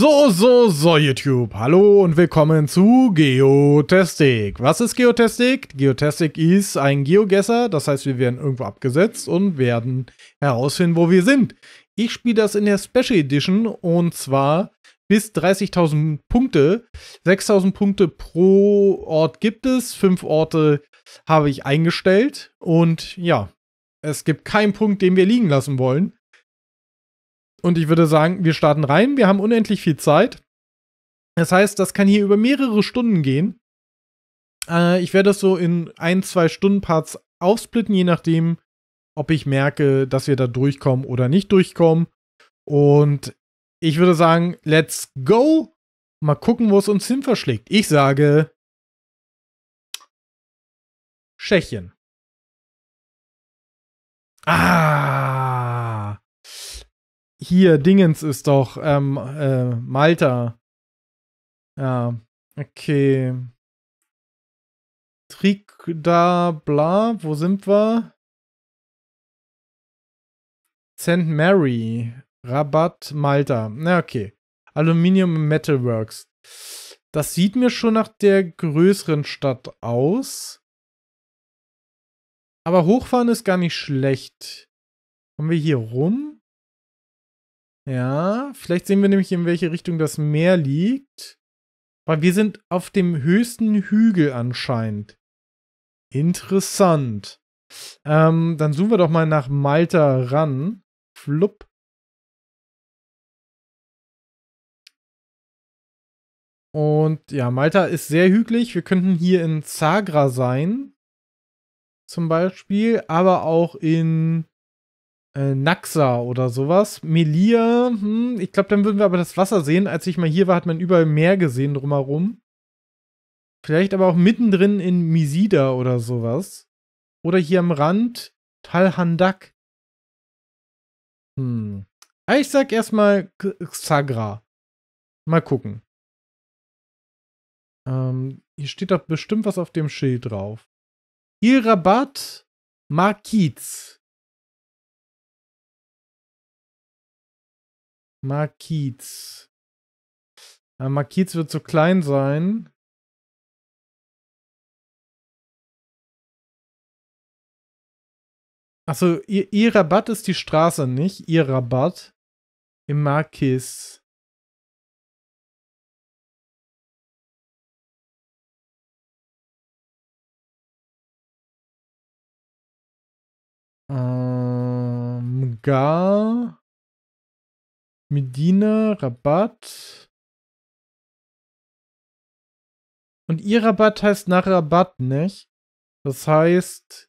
So, so, so, YouTube. Hallo und willkommen zu Geotastic. Was ist Geotastic? Geotastic ist ein Geogesser, das heißt, wir werden irgendwo abgesetzt und werden herausfinden, wo wir sind. Ich spiele das in der Special Edition und zwar bis 30.000 Punkte. 6.000 Punkte pro Ort gibt es, fünf Orte habe ich eingestellt und ja, es gibt keinen Punkt, den wir liegen lassen wollen. Und ich würde sagen, wir starten rein. Wir haben unendlich viel Zeit. Das heißt, das kann hier über mehrere Stunden gehen. Äh, ich werde das so in ein, zwei Stundenparts aufsplitten, je nachdem, ob ich merke, dass wir da durchkommen oder nicht durchkommen. Und ich würde sagen, let's go. Mal gucken, wo es uns hin verschlägt. Ich sage Tschechien. Ah hier, Dingens ist doch ähm, äh, Malta. Ja, okay. Trick da, bla, wo sind wir? St. Mary, Rabatt, Malta. Na, okay. Aluminium Metalworks. Das sieht mir schon nach der größeren Stadt aus. Aber hochfahren ist gar nicht schlecht. Kommen wir hier rum? Ja, vielleicht sehen wir nämlich, in welche Richtung das Meer liegt. Weil wir sind auf dem höchsten Hügel anscheinend. Interessant. Ähm, dann suchen wir doch mal nach Malta ran. Flupp. Und ja, Malta ist sehr hügelig. Wir könnten hier in Zagra sein. Zum Beispiel, aber auch in äh, Naxa oder sowas. Melia, hm, ich glaube, dann würden wir aber das Wasser sehen. Als ich mal hier war, hat man überall Meer gesehen drumherum. Vielleicht aber auch mittendrin in Misida oder sowas. Oder hier am Rand Talhandak. Hm. Ah, ich sag erstmal Xagra. Mal gucken. Ähm, hier steht doch bestimmt was auf dem Schild drauf. Irabat Markiz. Markiz. Ja, Markiz wird so klein sein. Achso, ihr, ihr Rabatt ist die Straße, nicht? Ihr Rabatt im Markiz. Ähm, gar. Medina, Rabatt. Und ihr Rabatt heißt nach Rabatt, nicht? Das heißt.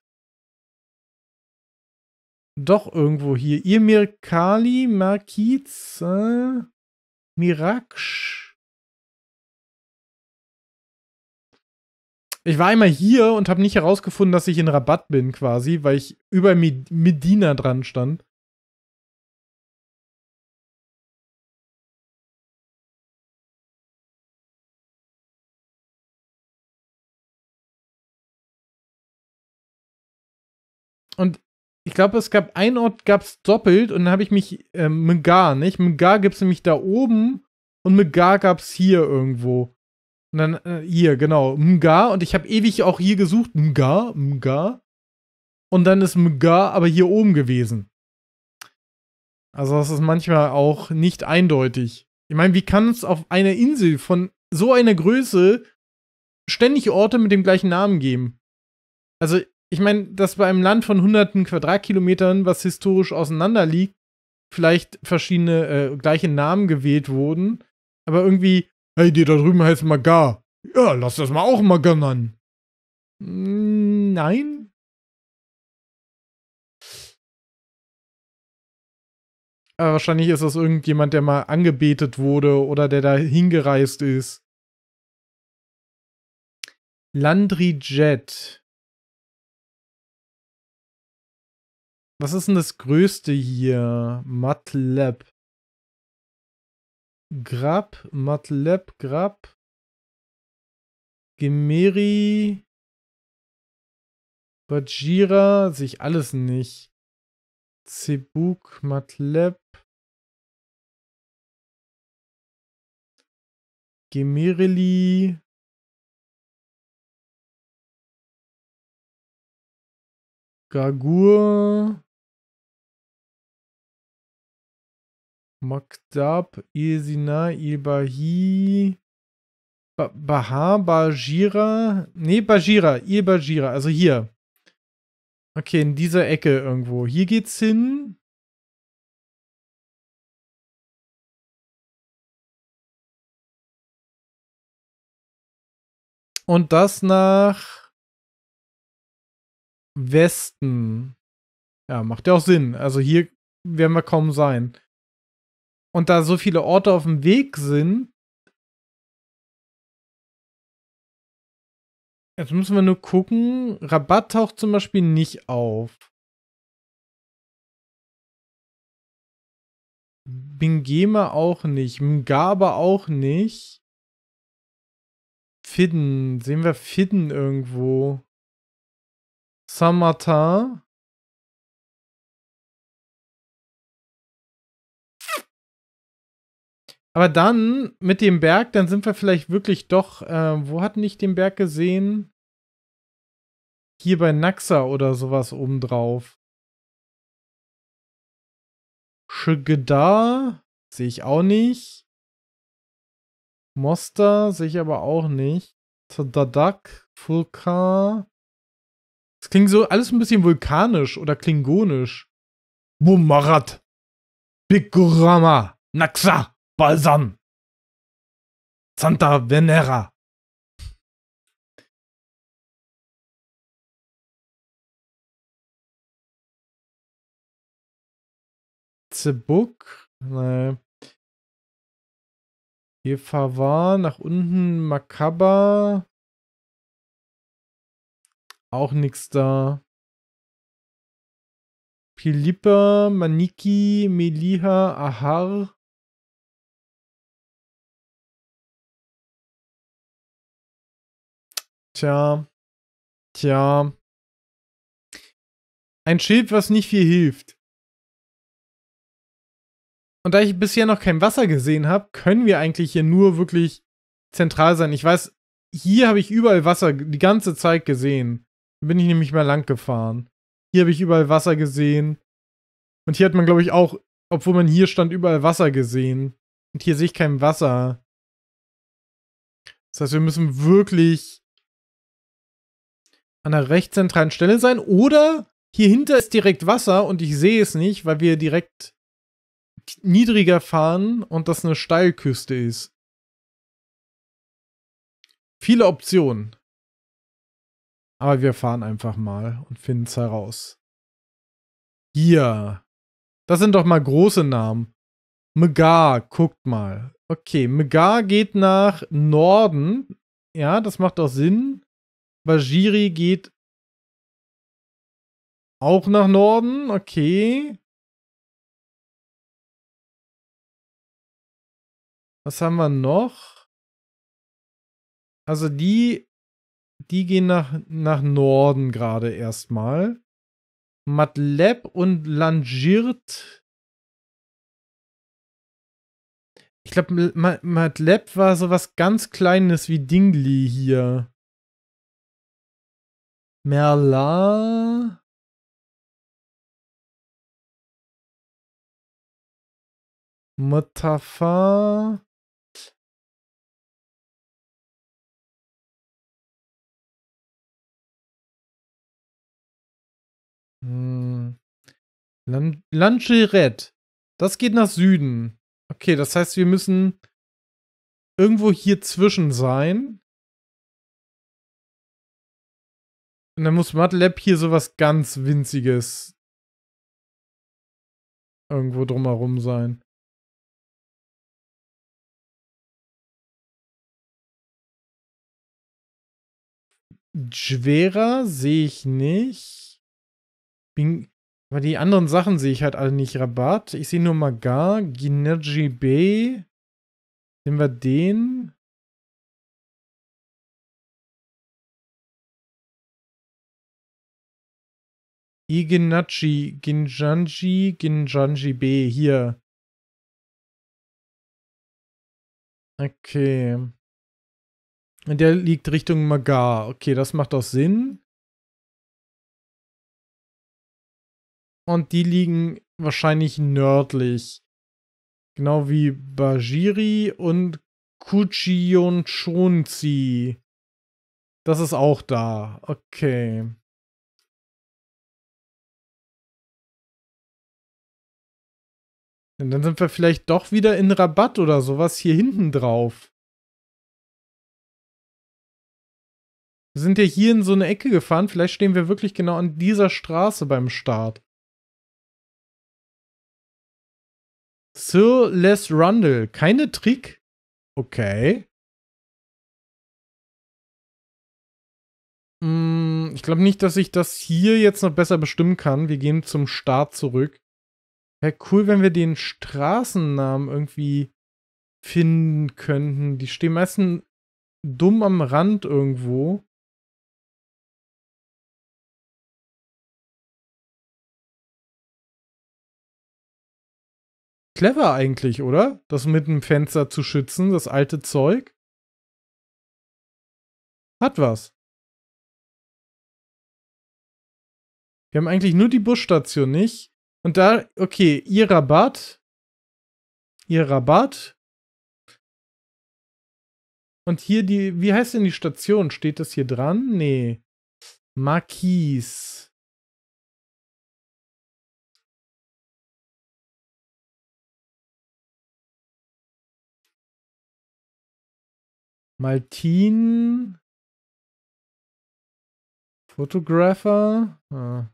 Doch irgendwo hier. Ihr Mirkali, Markiz, äh, Miraksch. Ich war einmal hier und habe nicht herausgefunden, dass ich in Rabatt bin, quasi, weil ich über Medina dran stand. und ich glaube, es gab einen Ort, gab es doppelt und dann habe ich mich, äh, Megar, nicht? Megar gibt es nämlich da oben und Megar gab es hier irgendwo. Und dann äh, hier, genau, Mga. Und ich habe ewig auch hier gesucht, Mga, Mga. Und dann ist Mga aber hier oben gewesen. Also das ist manchmal auch nicht eindeutig. Ich meine, wie kann es auf einer Insel von so einer Größe ständig Orte mit dem gleichen Namen geben? Also ich meine, dass bei einem Land von hunderten Quadratkilometern, was historisch auseinander liegt, vielleicht verschiedene äh, gleiche Namen gewählt wurden, aber irgendwie, hey, die da drüben heißt Magar. Ja, lass das mal auch Magar nennen. Nein. Aber wahrscheinlich ist das irgendjemand, der mal angebetet wurde oder der da hingereist ist. Landry Jet. Was ist denn das größte hier? MATLAB. Grab, MATLAB, Grab. Gemeri. Bajira, sehe ich alles nicht. Cebuk, MATLAB. Gemerili. Gagur. Maktab, Ilsina, Ilbahi, Baha, Bajira. Ne, Bajira, Ilbajira, also hier. Okay, in dieser Ecke irgendwo. Hier geht's hin. Und das nach Westen. Ja, macht ja auch Sinn. Also hier werden wir kaum sein und da so viele Orte auf dem Weg sind. Jetzt müssen wir nur gucken. Rabatt taucht zum Beispiel nicht auf. Bingema auch nicht. Mgaba auch nicht. Fidden. Sehen wir Fidden irgendwo? saint Aber dann mit dem Berg, dann sind wir vielleicht wirklich doch, äh, wo hatten ich den Berg gesehen? Hier bei Naxa oder sowas obendrauf. Schigedar sehe ich auch nicht. Moster sehe ich aber auch nicht. Tadadak, Vulkan. Das klingt so alles ein bisschen vulkanisch oder klingonisch. Bumarat. Bikurama. Naxa. Balsam. Santa Venera. Zebuk. Nee. Hier Favar, nach unten Makaba. Auch nix da. Pilipa, Maniki, Meliha, Ahar. Tja. Tja. Ein Schild, was nicht viel hilft. Und da ich bisher noch kein Wasser gesehen habe, können wir eigentlich hier nur wirklich zentral sein. Ich weiß, hier habe ich überall Wasser die ganze Zeit gesehen. Da bin ich nämlich mal lang gefahren. Hier habe ich überall Wasser gesehen. Und hier hat man, glaube ich, auch, obwohl man hier stand, überall Wasser gesehen. Und hier sehe ich kein Wasser. Das heißt, wir müssen wirklich an der recht zentralen Stelle sein oder hier hinter ist direkt Wasser und ich sehe es nicht, weil wir direkt niedriger fahren und das eine Steilküste ist. Viele Optionen. Aber wir fahren einfach mal und finden es heraus. Hier. Das sind doch mal große Namen. Megar, guckt mal. Okay, Megar geht nach Norden. Ja, das macht auch Sinn. Bajiri geht auch nach Norden. Okay. Was haben wir noch? Also die, die gehen nach, nach Norden gerade erstmal. Matleb und Langirt. Ich glaube, Matleb war sowas ganz Kleines wie Dingli hier. Merla. Mutafa. Hm. Lancheret. Das geht nach Süden. Okay, das heißt, wir müssen irgendwo hier zwischen sein. Und dann muss MATLAB hier sowas ganz Winziges irgendwo drumherum sein. Schwerer sehe ich nicht. Bin, aber die anderen Sachen sehe ich halt alle nicht. Rabatt. Ich sehe nur Magar, Ginergy Bay. Nehmen wir den. Igenachi, Ginjanji, Ginjanji B, hier. Okay. der liegt Richtung Magar. Okay, das macht doch Sinn. Und die liegen wahrscheinlich nördlich. Genau wie Bajiri und Kuchionchonzi. Das ist auch da. Okay. Und dann sind wir vielleicht doch wieder in Rabatt oder sowas hier hinten drauf. Wir sind ja hier in so eine Ecke gefahren. Vielleicht stehen wir wirklich genau an dieser Straße beim Start. Sir Les Rundle. Keine Trick? Okay. Mm, ich glaube nicht, dass ich das hier jetzt noch besser bestimmen kann. Wir gehen zum Start zurück. Wäre cool, wenn wir den Straßennamen irgendwie finden könnten. Die stehen meistens dumm am Rand irgendwo. Clever eigentlich, oder? Das mit einem Fenster zu schützen, das alte Zeug. Hat was. Wir haben eigentlich nur die Busstation, nicht? Und da, okay, ihr Rabatt. Ihr Rabatt. Und hier die, wie heißt denn die Station? Steht das hier dran? Nee. Marquis. Maltin. Photographer. Ah.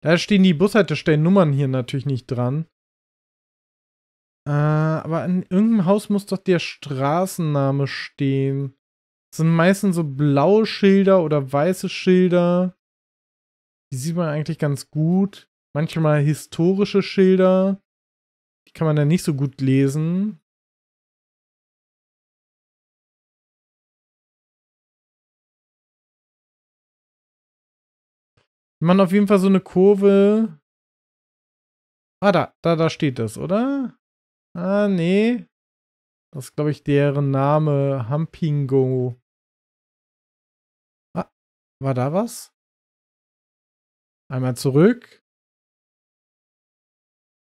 Da stehen die Bushaltestellennummern hier natürlich nicht dran. Äh, aber in irgendeinem Haus muss doch der Straßenname stehen. Das sind meistens so blaue Schilder oder weiße Schilder. Die sieht man eigentlich ganz gut. Manchmal historische Schilder. Die kann man ja nicht so gut lesen. Wir machen auf jeden Fall so eine Kurve. Ah, da, da, da steht das, oder? Ah, nee. Das ist, glaube ich, deren Name. Hampingo. Ah, war da was? Einmal zurück.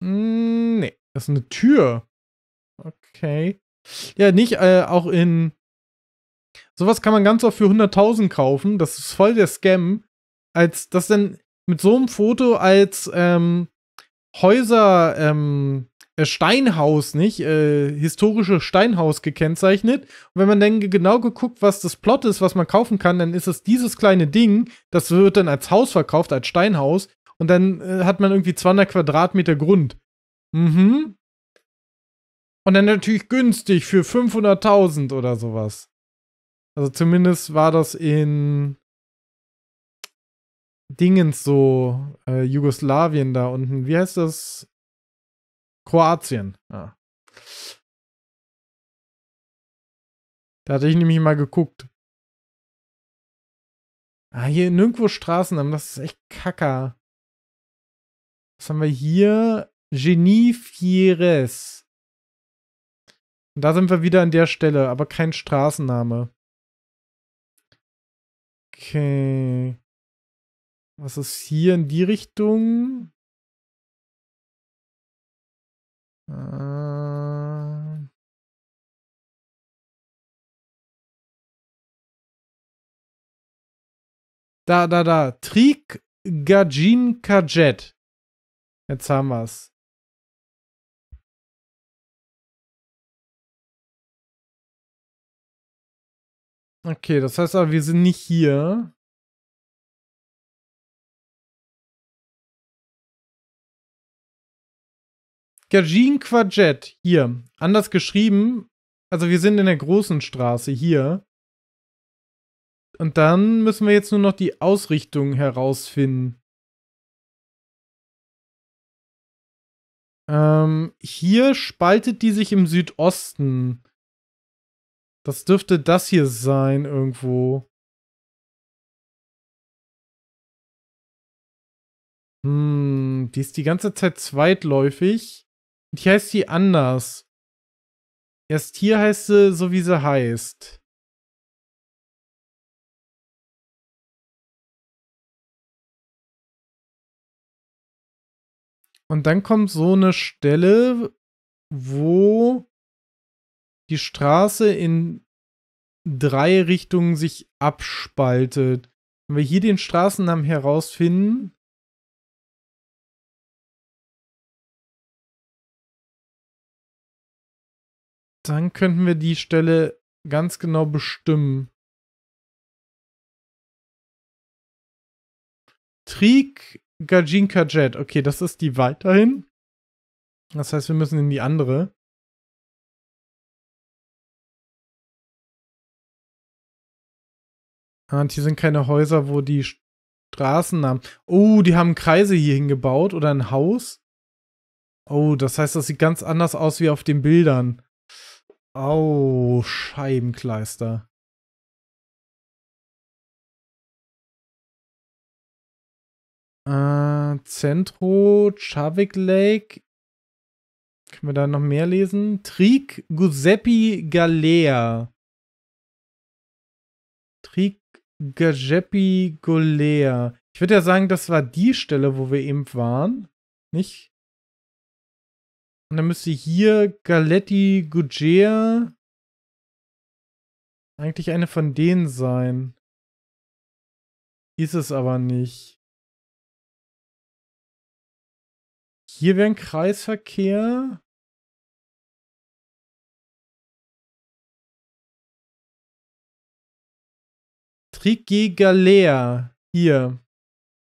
Mm, nee, das ist eine Tür. Okay. Ja, nicht äh, auch in. Sowas kann man ganz oft für 100.000 kaufen. Das ist voll der Scam als das dann mit so einem Foto als ähm, Häuser, ähm, äh, Steinhaus, nicht? Äh, historische Steinhaus gekennzeichnet. Und wenn man dann genau geguckt, was das Plot ist, was man kaufen kann, dann ist es dieses kleine Ding, das wird dann als Haus verkauft, als Steinhaus. Und dann äh, hat man irgendwie 200 Quadratmeter Grund. Mhm. Und dann natürlich günstig für 500.000 oder sowas. Also zumindest war das in Dingens so äh, Jugoslawien da unten. Wie heißt das? Kroatien. Ah. Da hatte ich nämlich mal geguckt. Ah, hier nirgendwo Straßennamen, das ist echt kacke. Was haben wir hier? Genie Fieres. Und da sind wir wieder an der Stelle, aber kein Straßenname. Okay. Was ist hier in die Richtung? Äh. Da, da, da. Trik Gajin Kajet. Jetzt haben wir's. Okay, das heißt aber, wir sind nicht hier. Gajin Quadjet hier. Anders geschrieben. Also wir sind in der großen Straße hier. Und dann müssen wir jetzt nur noch die Ausrichtung herausfinden. Ähm, hier spaltet die sich im Südosten. Das dürfte das hier sein irgendwo. Hm, die ist die ganze Zeit zweitläufig. Und hier heißt sie anders. Erst hier heißt sie so, wie sie heißt. Und dann kommt so eine Stelle, wo die Straße in drei Richtungen sich abspaltet. Wenn wir hier den Straßennamen herausfinden, dann könnten wir die Stelle ganz genau bestimmen. Trik Gajinka Jet. Okay, das ist die weiterhin. Das heißt, wir müssen in die andere. Ah, und hier sind keine Häuser, wo die Straßennamen. Oh, die haben Kreise hier hingebaut oder ein Haus. Oh, das heißt, das sieht ganz anders aus wie auf den Bildern. Au, oh, Scheibenkleister. Äh, Centro, Chavik Lake. Können wir da noch mehr lesen? Trig Giuseppe Galea. Trig Giuseppe Galea. Ich würde ja sagen, das war die Stelle, wo wir eben waren. Nicht? Und dann müsste hier Galetti Gugea eigentlich eine von denen sein. Ist es aber nicht. Hier wäre ein Kreisverkehr. Trigegalea. Hier.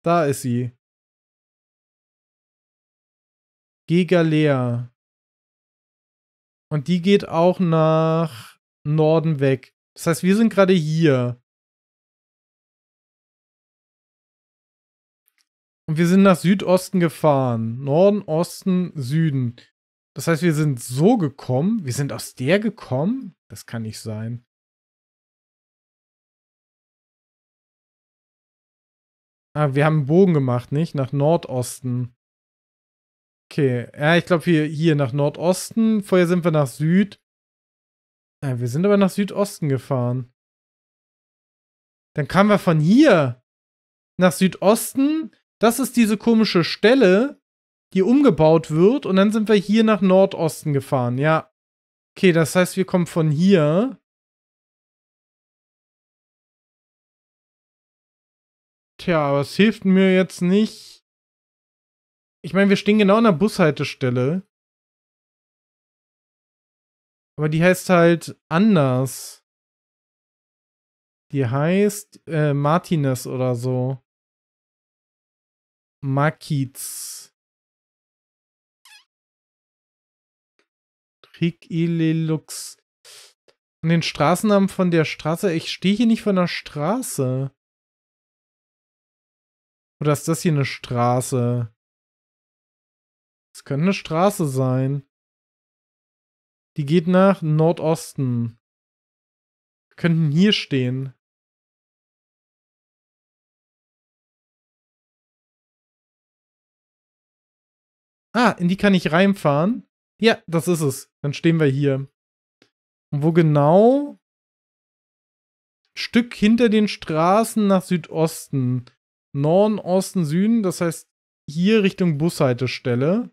Da ist sie. Gegalea. Und die geht auch nach Norden weg. Das heißt, wir sind gerade hier. Und wir sind nach Südosten gefahren. Norden, Osten, Süden. Das heißt, wir sind so gekommen. Wir sind aus der gekommen. Das kann nicht sein. Ah, wir haben einen Bogen gemacht, nicht? Nach Nordosten. Okay, ja, ich glaube hier, hier nach Nordosten. Vorher sind wir nach Süd. Ja, äh, wir sind aber nach Südosten gefahren. Dann kamen wir von hier nach Südosten. Das ist diese komische Stelle, die umgebaut wird. Und dann sind wir hier nach Nordosten gefahren. Ja. Okay, das heißt, wir kommen von hier. Tja, aber es hilft mir jetzt nicht. Ich meine, wir stehen genau an der Bushaltestelle. Aber die heißt halt anders. Die heißt äh, Martinez oder so. Makiz. Trikilelux. Und den Straßennamen von der Straße. Ich stehe hier nicht von der Straße. Oder ist das hier eine Straße? Es könnte eine Straße sein. Die geht nach Nordosten. Wir könnten hier stehen. Ah, in die kann ich reinfahren. Ja, das ist es. Dann stehen wir hier. Und wo genau? Stück hinter den Straßen nach Südosten. Norden, Osten, Süden. Das heißt, hier Richtung Bushaltestelle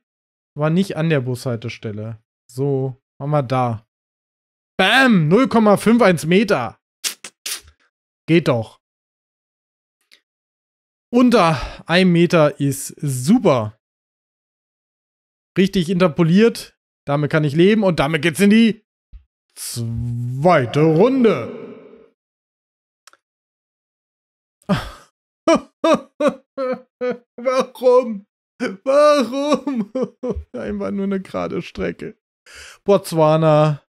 war nicht an der Bushaltestelle. So, machen wir da. Bam! 0,51 Meter. Geht doch. Unter einem Meter ist super. Richtig interpoliert. Damit kann ich leben und damit geht's in die zweite Runde. Warum? Warum? Einfach nur eine gerade Strecke. Botswana.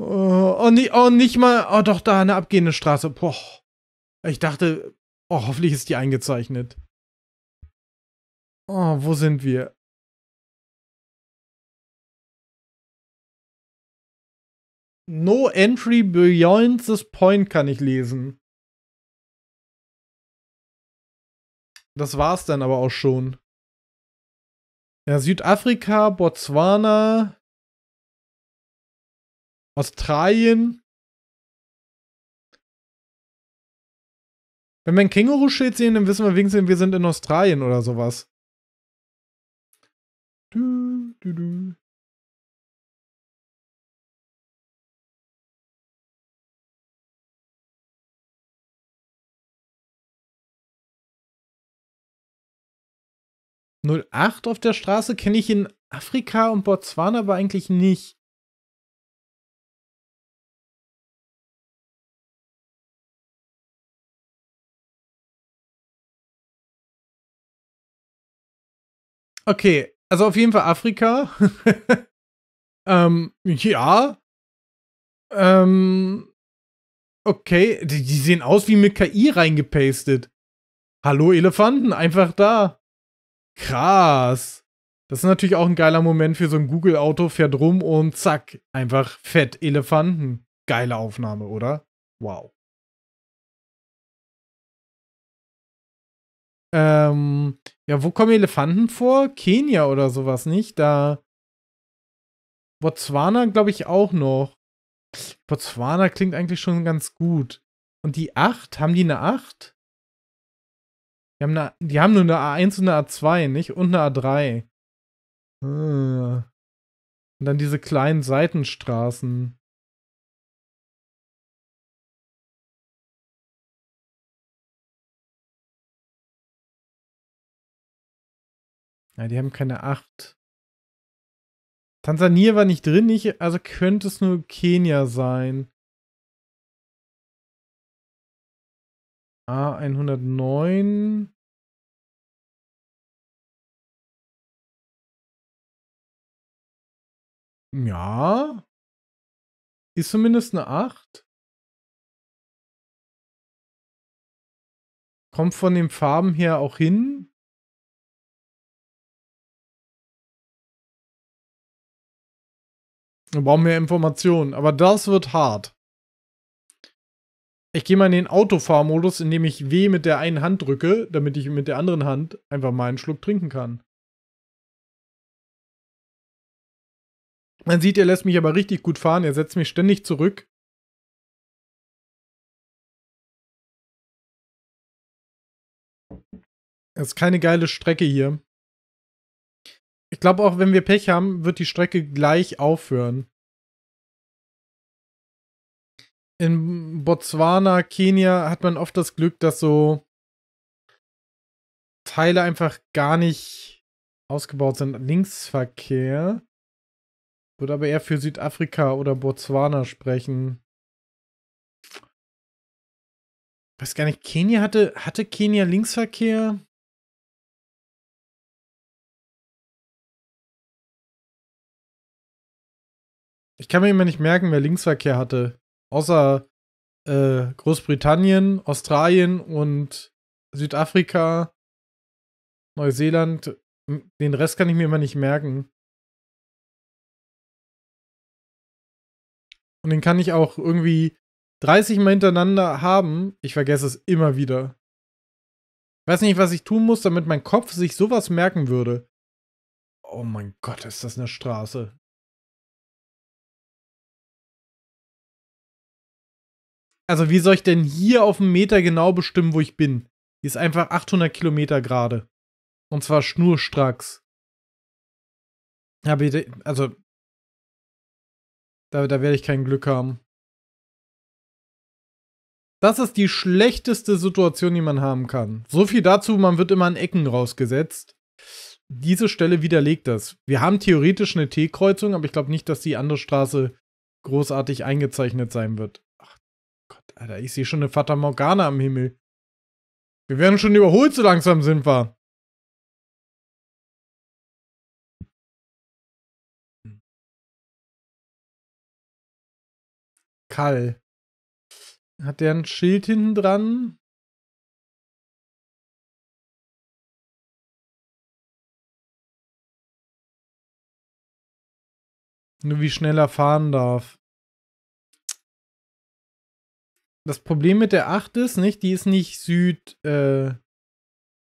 Oh, oh, oh, nicht mal. Oh, doch, da eine abgehende Straße. Boah. Ich dachte, oh, hoffentlich ist die eingezeichnet. Oh, wo sind wir? No entry beyond this point kann ich lesen. Das war's dann aber auch schon. Ja, Südafrika, Botswana, Australien. Wenn wir ein Känguru-Schild sehen, dann wissen wir wenigstens, wir sind in Australien oder sowas. Du, du, du. 08 auf der Straße kenne ich in Afrika und Botswana aber eigentlich nicht. Okay, also auf jeden Fall Afrika. ähm, ja. Ähm, okay, die, die sehen aus wie mit KI reingepastet. Hallo Elefanten, einfach da. Krass. Das ist natürlich auch ein geiler Moment für so ein Google-Auto, fährt rum und zack, einfach fett Elefanten. Geile Aufnahme, oder? Wow. Ähm, ja, wo kommen Elefanten vor? Kenia oder sowas, nicht? Da. Botswana, glaube ich, auch noch. Botswana klingt eigentlich schon ganz gut. Und die 8, haben die eine 8? Die haben, eine, die haben nur eine A1 und eine A2, nicht? Und eine A3. Ah. Und dann diese kleinen Seitenstraßen. Ja, die haben keine 8. Tansania war nicht drin, ich, also könnte es nur Kenia sein. A109. Ja. Ist zumindest eine 8. Kommt von den Farben her auch hin. Wir brauchen mehr Informationen. Aber das wird hart. Ich gehe mal in den Autofahrmodus, indem ich W mit der einen Hand drücke, damit ich mit der anderen Hand einfach mal einen Schluck trinken kann. Man sieht, er lässt mich aber richtig gut fahren. Er setzt mich ständig zurück. Das ist keine geile Strecke hier. Ich glaube, auch wenn wir Pech haben, wird die Strecke gleich aufhören in Botswana, Kenia hat man oft das Glück, dass so Teile einfach gar nicht ausgebaut sind. Linksverkehr. Würde aber eher für Südafrika oder Botswana sprechen. Ich weiß gar nicht, Kenia hatte, hatte Kenia Linksverkehr? Ich kann mir immer nicht merken, wer Linksverkehr hatte außer äh, Großbritannien, Australien und Südafrika, Neuseeland, den Rest kann ich mir immer nicht merken. Und den kann ich auch irgendwie 30 Mal hintereinander haben. Ich vergesse es immer wieder. Ich weiß nicht, was ich tun muss, damit mein Kopf sich sowas merken würde. Oh mein Gott, ist das eine Straße. Also wie soll ich denn hier auf dem Meter genau bestimmen, wo ich bin? Die ist einfach 800 Kilometer gerade. Und zwar schnurstracks. Ja, bitte. also da, da werde ich kein Glück haben. Das ist die schlechteste Situation, die man haben kann. So viel dazu, man wird immer an Ecken rausgesetzt. Diese Stelle widerlegt das. Wir haben theoretisch eine T-Kreuzung, aber ich glaube nicht, dass die andere Straße großartig eingezeichnet sein wird. Alter, ich sehe schon eine Fata Morgana am Himmel. Wir werden schon überholt, so langsam sind wir. Kall. Hat der ein Schild hinten dran? Nur wie schnell er fahren darf das Problem mit der 8 ist, nicht, die ist nicht Süd, äh,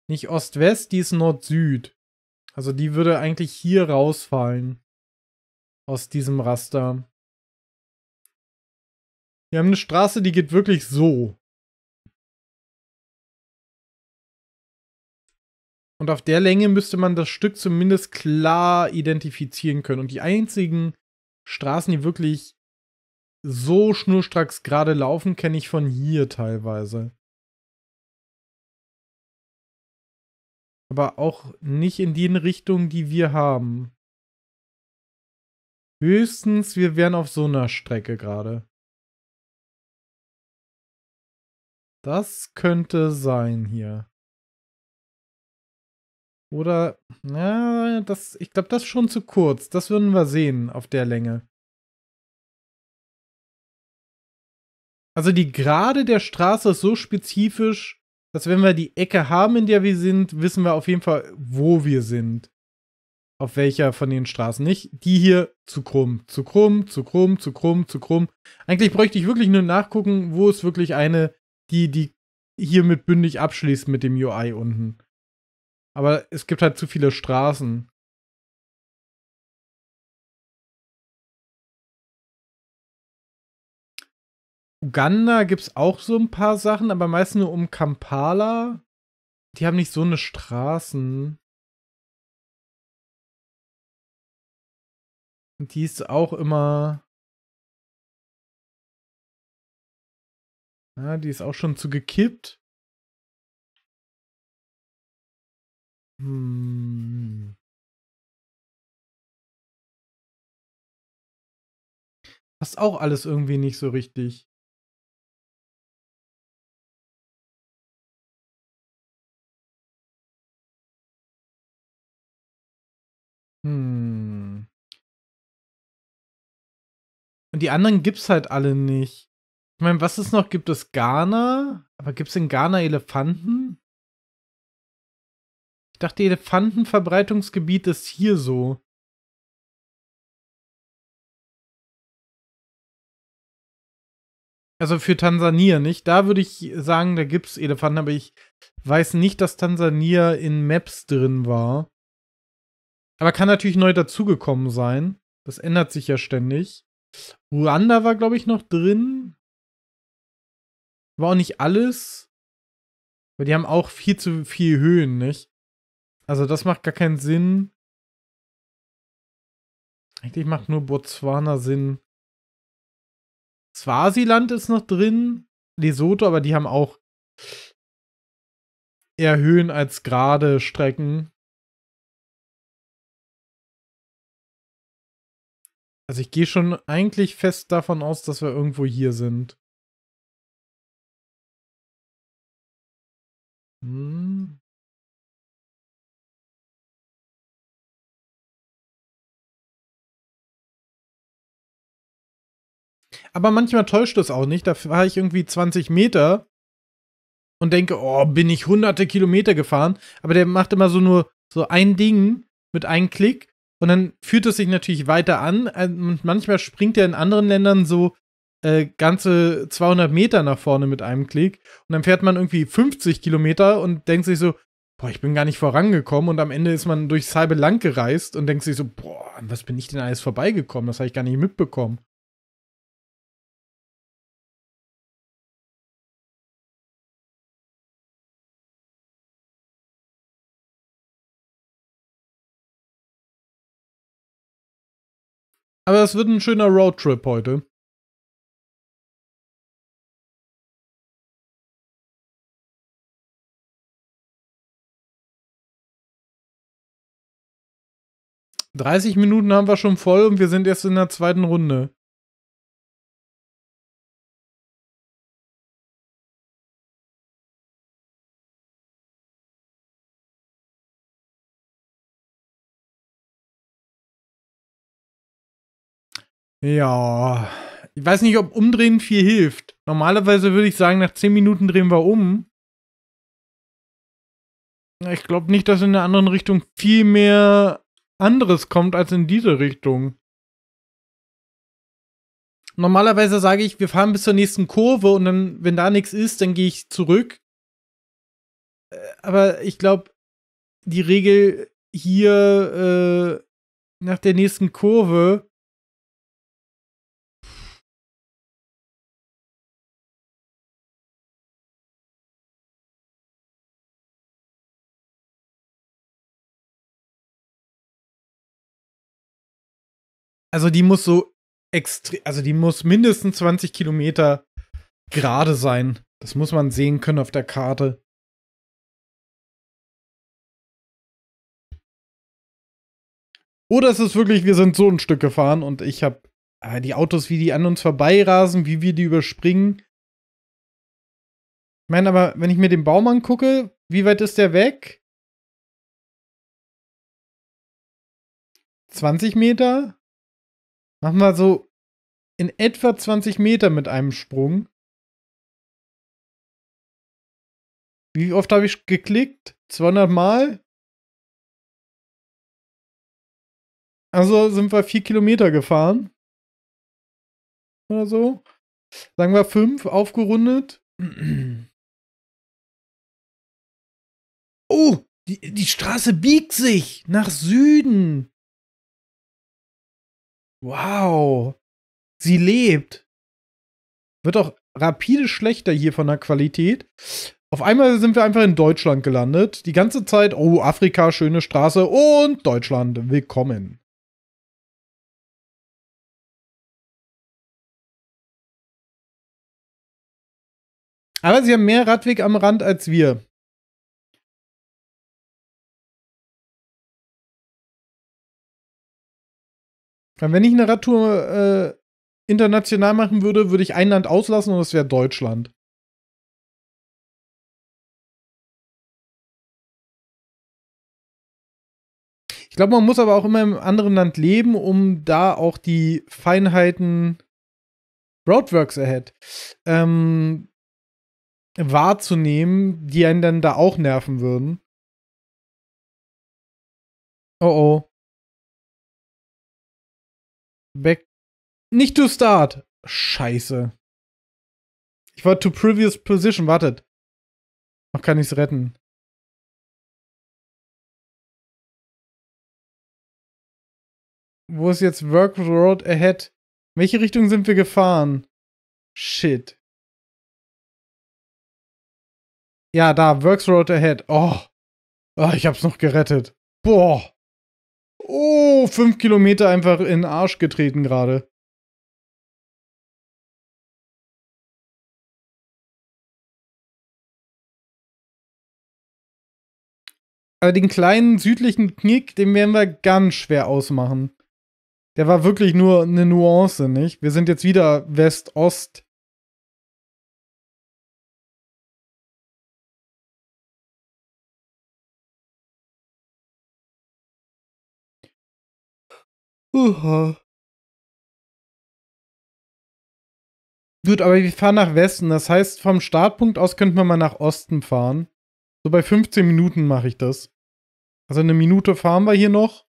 nicht Ost-West, die ist Nord-Süd. Also die würde eigentlich hier rausfallen. Aus diesem Raster. Wir haben eine Straße, die geht wirklich so. Und auf der Länge müsste man das Stück zumindest klar identifizieren können. Und die einzigen Straßen, die wirklich so schnurstracks gerade laufen, kenne ich von hier teilweise. Aber auch nicht in den Richtungen, die wir haben. Höchstens, wir wären auf so einer Strecke gerade. Das könnte sein hier. Oder, na, das, ich glaube, das ist schon zu kurz. Das würden wir sehen auf der Länge. Also die Gerade der Straße ist so spezifisch, dass wenn wir die Ecke haben, in der wir sind, wissen wir auf jeden Fall, wo wir sind. Auf welcher von den Straßen nicht. Die hier zu krumm, zu krumm, zu krumm, zu krumm, zu krumm. Eigentlich bräuchte ich wirklich nur nachgucken, wo ist wirklich eine, die, die hiermit bündig abschließt mit dem UI unten. Aber es gibt halt zu viele Straßen. Uganda gibt es auch so ein paar Sachen, aber meist nur um Kampala. Die haben nicht so eine Straßen. Und die ist auch immer. Ja, die ist auch schon zu gekippt. Hm. Passt auch alles irgendwie nicht so richtig. Hm. Und die anderen gibt's halt alle nicht. Ich meine, was ist noch gibt, es Ghana. Aber gibt's in Ghana Elefanten? Ich dachte, Elefantenverbreitungsgebiet ist hier so. Also für Tansania nicht. Da würde ich sagen, da gibt's Elefanten, aber ich weiß nicht, dass Tansania in Maps drin war. Aber kann natürlich neu dazugekommen sein. Das ändert sich ja ständig. Ruanda war, glaube ich, noch drin. War auch nicht alles. Weil die haben auch viel zu viel Höhen, nicht? Also das macht gar keinen Sinn. Eigentlich macht nur Botswana Sinn. Swasiland ist noch drin. Lesotho, aber die haben auch eher Höhen als gerade Strecken. Also ich gehe schon eigentlich fest davon aus, dass wir irgendwo hier sind. Hm. Aber manchmal täuscht es auch nicht. Da fahre ich irgendwie 20 Meter und denke, oh, bin ich hunderte Kilometer gefahren. Aber der macht immer so nur so ein Ding mit einem Klick und dann führt es sich natürlich weiter an. Ähm, und manchmal springt er in anderen Ländern so äh, ganze 200 Meter nach vorne mit einem Klick. Und dann fährt man irgendwie 50 Kilometer und denkt sich so, boah, ich bin gar nicht vorangekommen. Und am Ende ist man durchs halbe Land gereist und denkt sich so, boah, an was bin ich denn alles vorbeigekommen? Das habe ich gar nicht mitbekommen. Aber es wird ein schöner Roadtrip heute. Dreißig Minuten haben wir schon voll und wir sind erst in der zweiten Runde. Ja. Ich weiß nicht, ob umdrehen viel hilft. Normalerweise würde ich sagen, nach 10 Minuten drehen wir um. Ich glaube nicht, dass in der anderen Richtung viel mehr anderes kommt als in diese Richtung. Normalerweise sage ich, wir fahren bis zur nächsten Kurve und dann, wenn da nichts ist, dann gehe ich zurück. Äh, aber ich glaube, die Regel hier äh, nach der nächsten Kurve also die muss so extrem, also die muss mindestens 20 Kilometer gerade sein. Das muss man sehen können auf der Karte. Oder ist es wirklich, wir sind so ein Stück gefahren und ich habe ah, die Autos, wie die an uns vorbeirasen, wie wir die überspringen. Ich meine, aber wenn ich mir den Baum angucke, wie weit ist der weg? 20 Meter? Mach mal so in etwa 20 Meter mit einem Sprung. Wie oft habe ich geklickt? 200 Mal? Also sind wir 4 Kilometer gefahren. Oder so. Sagen wir 5, aufgerundet. Oh, die, die Straße biegt sich nach Süden. Wow. Sie lebt. Wird auch rapide schlechter hier von der Qualität. Auf einmal sind wir einfach in Deutschland gelandet. Die ganze Zeit, oh, Afrika, schöne Straße und Deutschland, willkommen. Aber sie haben mehr Radweg am Rand als wir. Wenn ich eine Radtour äh, international machen würde, würde ich ein Land auslassen und das wäre Deutschland. Ich glaube, man muss aber auch immer im anderen Land leben, um da auch die Feinheiten Roadworks Ahead ähm, wahrzunehmen, die einen dann da auch nerven würden. Oh oh. Weg. Nicht to start. Scheiße. Ich war to previous position. Wartet. Noch kann ich's retten. Wo ist jetzt Work Road Ahead? In welche Richtung sind wir gefahren? Shit. Ja, da, Works Road Ahead. Oh. oh ich hab's noch gerettet. Boah. Oh, fünf Kilometer einfach in den Arsch getreten gerade. Aber den kleinen südlichen Knick, den werden wir ganz schwer ausmachen. Der war wirklich nur eine Nuance, nicht? Wir sind jetzt wieder West-Ost. Uha. Gut, aber wir fahren nach Westen. Das heißt, vom Startpunkt aus könnten wir mal nach Osten fahren. So bei 15 Minuten mache ich das. Also eine Minute fahren wir hier noch.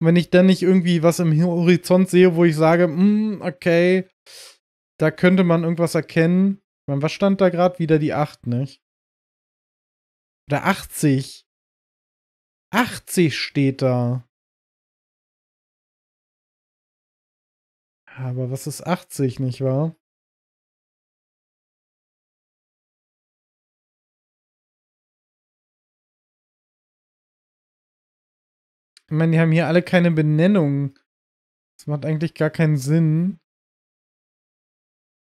Und wenn ich dann nicht irgendwie was im Horizont sehe, wo ich sage, mm, okay, da könnte man irgendwas erkennen. Ich meine, was stand da gerade? Wieder die 8, nicht? Oder 80. 80 steht da. Aber was ist 80, nicht wahr? Ich meine, die haben hier alle keine Benennung. Das macht eigentlich gar keinen Sinn.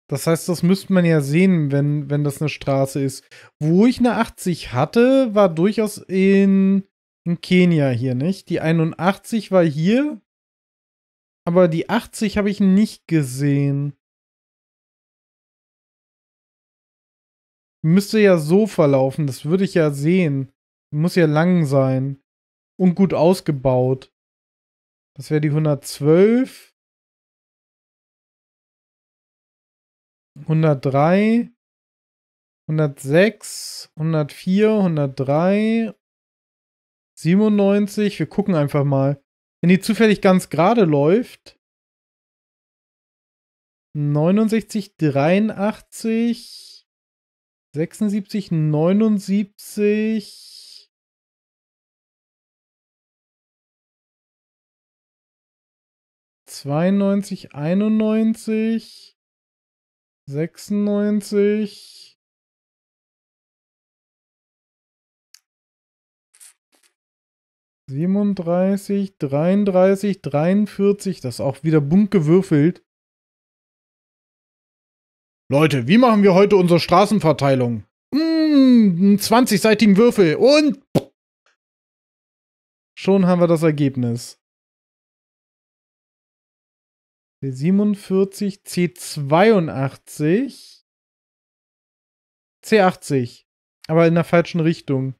Das heißt, das müsste man ja sehen, wenn, wenn das eine Straße ist. Wo ich eine 80 hatte, war durchaus in, in Kenia hier, nicht? Die 81 war hier aber die 80 habe ich nicht gesehen. Müsste ja so verlaufen, das würde ich ja sehen. Muss ja lang sein. Und gut ausgebaut. Das wäre die 112. 103. 106, 104, 103, 97. Wir gucken einfach mal. Wenn die zufällig ganz gerade läuft. 69, 83, 76, 79. Zweiundneunzig, einundneunzig, sechsundneunzig. 37, 33, 43. Das ist auch wieder bunt gewürfelt. Leute, wie machen wir heute unsere Straßenverteilung? Mmh, einen 20-seitigen Würfel und schon haben wir das Ergebnis. 47, C82, C80. Aber in der falschen Richtung.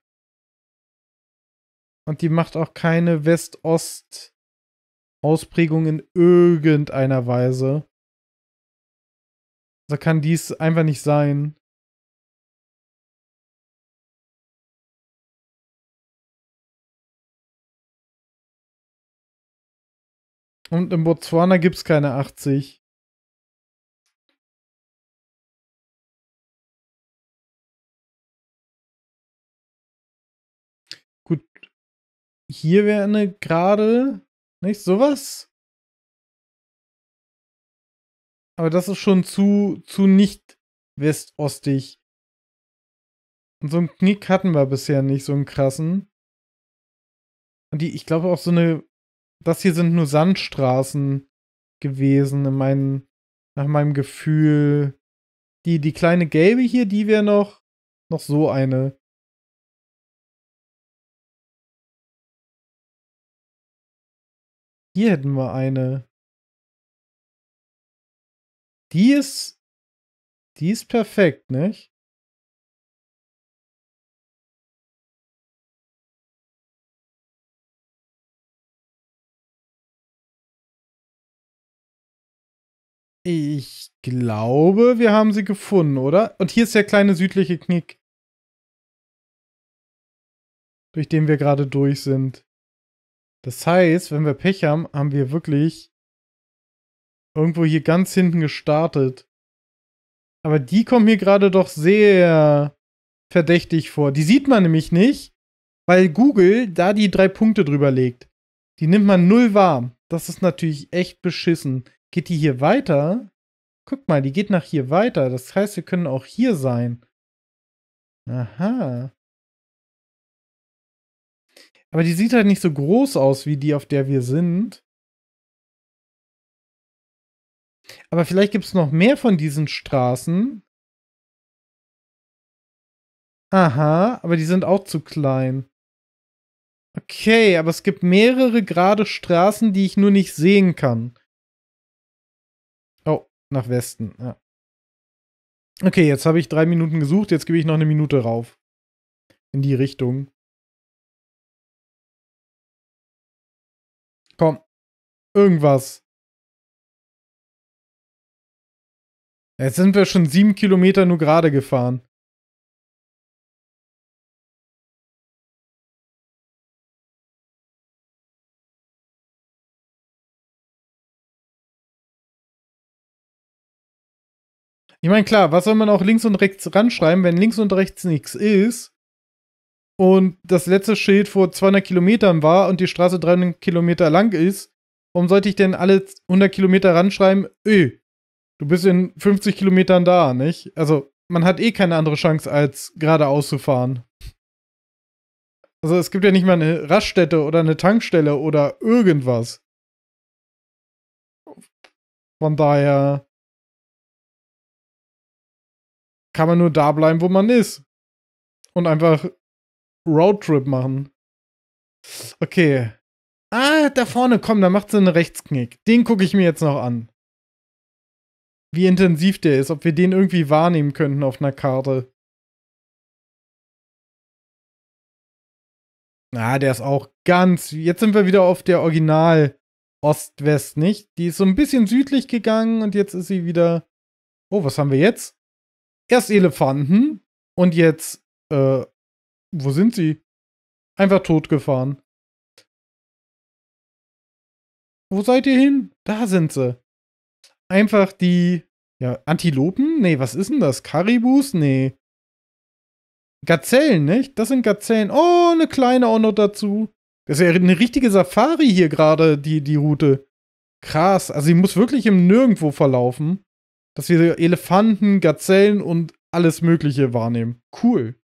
Und die macht auch keine West-Ost-Ausprägung in irgendeiner Weise. Da also kann dies einfach nicht sein. Und in Botswana gibt es keine 80. hier wäre eine gerade, nicht sowas. Aber das ist schon zu, zu nicht westostig. Und so einen Knick hatten wir bisher nicht, so einen krassen. Und die, ich glaube auch so eine, das hier sind nur Sandstraßen gewesen, in meinen, nach meinem Gefühl. Die, die kleine gelbe hier, die wäre noch, noch so eine. Hier hätten wir eine. Die ist. Die ist perfekt, nicht? Ich glaube, wir haben sie gefunden, oder? Und hier ist der kleine südliche Knick, durch den wir gerade durch sind. Das heißt, wenn wir Pech haben, haben wir wirklich irgendwo hier ganz hinten gestartet. Aber die kommen mir gerade doch sehr verdächtig vor. Die sieht man nämlich nicht, weil Google da die drei Punkte drüber legt. Die nimmt man null wahr. Das ist natürlich echt beschissen. Geht die hier weiter? Guck mal, die geht nach hier weiter. Das heißt, wir können auch hier sein. Aha. Aber die sieht halt nicht so groß aus wie die, auf der wir sind. Aber vielleicht gibt es noch mehr von diesen Straßen. Aha, aber die sind auch zu klein. Okay, aber es gibt mehrere gerade Straßen, die ich nur nicht sehen kann. Oh, nach Westen, ja. Okay, jetzt habe ich drei Minuten gesucht, jetzt gebe ich noch eine Minute rauf. In die Richtung. Komm. Irgendwas. Jetzt sind wir schon sieben Kilometer nur gerade gefahren. Ich meine, klar, was soll man auch links und rechts ranschreiben, wenn links und rechts nichts ist? und das letzte Schild vor 200 Kilometern war und die Straße 300 Kilometer lang ist, warum sollte ich denn alle 100 Kilometer ranschreiben, öh, du bist in 50 Kilometern da, nicht? Also, man hat eh keine andere Chance, als geradeaus zu fahren. Also, es gibt ja nicht mal eine Raststätte oder eine Tankstelle oder irgendwas. Von daher kann man nur da bleiben, wo man ist. Und einfach Roadtrip machen. Okay. Ah, da vorne, komm, da macht sie einen Rechtsknick. Den gucke ich mir jetzt noch an. Wie intensiv der ist, ob wir den irgendwie wahrnehmen könnten auf einer Karte. ah, der ist auch ganz. Jetzt sind wir wieder auf der Original Ost-West, nicht? Die ist so ein bisschen südlich gegangen und jetzt ist sie wieder. Oh, was haben wir jetzt? Erst Elefanten und jetzt äh, wo sind sie? Einfach totgefahren. Wo seid ihr hin? Da sind sie. Einfach die, ja, Antilopen? Nee, was ist denn das? Karibus? Nee. Gazellen, nicht? Das sind Gazellen. Oh, eine kleine auch noch dazu. Das ist ja eine richtige Safari hier gerade, die, die Route. Krass. Also sie muss wirklich im Nirgendwo verlaufen. Dass wir Elefanten, Gazellen und alles Mögliche wahrnehmen. Cool.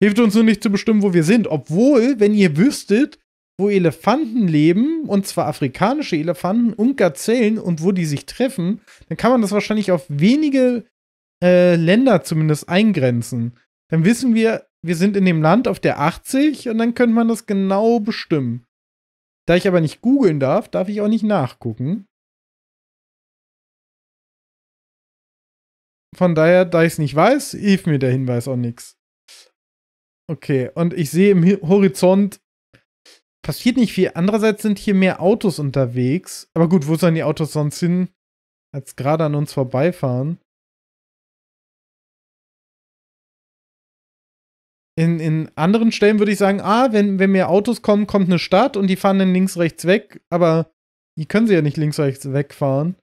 Hilft uns nur nicht zu bestimmen, wo wir sind. Obwohl, wenn ihr wüsstet, wo Elefanten leben, und zwar afrikanische Elefanten und Gazellen und wo die sich treffen, dann kann man das wahrscheinlich auf wenige äh, Länder zumindest eingrenzen. Dann wissen wir, wir sind in dem Land auf der 80 und dann könnte man das genau bestimmen. Da ich aber nicht googeln darf, darf ich auch nicht nachgucken. Von daher, da ich es nicht weiß, hilft mir der Hinweis auch nichts. Okay, und ich sehe im Horizont passiert nicht viel. Andererseits sind hier mehr Autos unterwegs. Aber gut, wo sollen die Autos sonst hin, als gerade an uns vorbeifahren? In, in anderen Stellen würde ich sagen, ah, wenn, wenn mehr Autos kommen, kommt eine Stadt und die fahren dann links, rechts weg. Aber die können sie ja nicht links, rechts wegfahren.